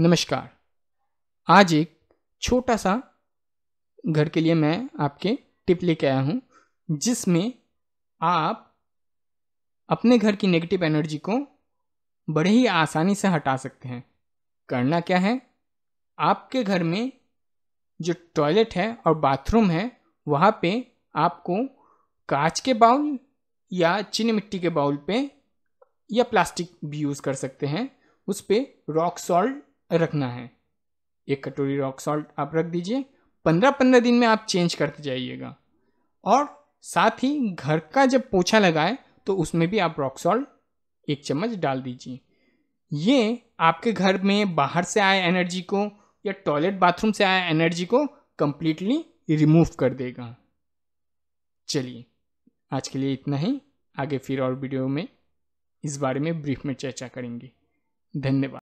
नमस्कार आज एक छोटा सा घर के लिए मैं आपके टिप लेके आया हूँ जिसमें आप अपने घर की नेगेटिव एनर्जी को बड़े ही आसानी से हटा सकते हैं करना क्या है आपके घर में जो टॉयलेट है और बाथरूम है वहाँ पे आपको कांच के बाउल या चीनी मिट्टी के बाउल पे या प्लास्टिक भी यूज़ कर सकते हैं उस पर रॉक सॉल्ट रखना है एक कटोरी रॉक सॉल्ट आप रख दीजिए पंद्रह पंद्रह दिन में आप चेंज करते जाइएगा और साथ ही घर का जब पोछा लगाए तो उसमें भी आप रॉक सॉल्ट एक चम्मच डाल दीजिए ये आपके घर में बाहर से आए एनर्जी को या टॉयलेट बाथरूम से आए एनर्जी को कंप्लीटली रिमूव कर देगा चलिए आज के लिए इतना ही आगे फिर और वीडियो में इस बारे में ब्रीफ में चर्चा करेंगे धन्यवाद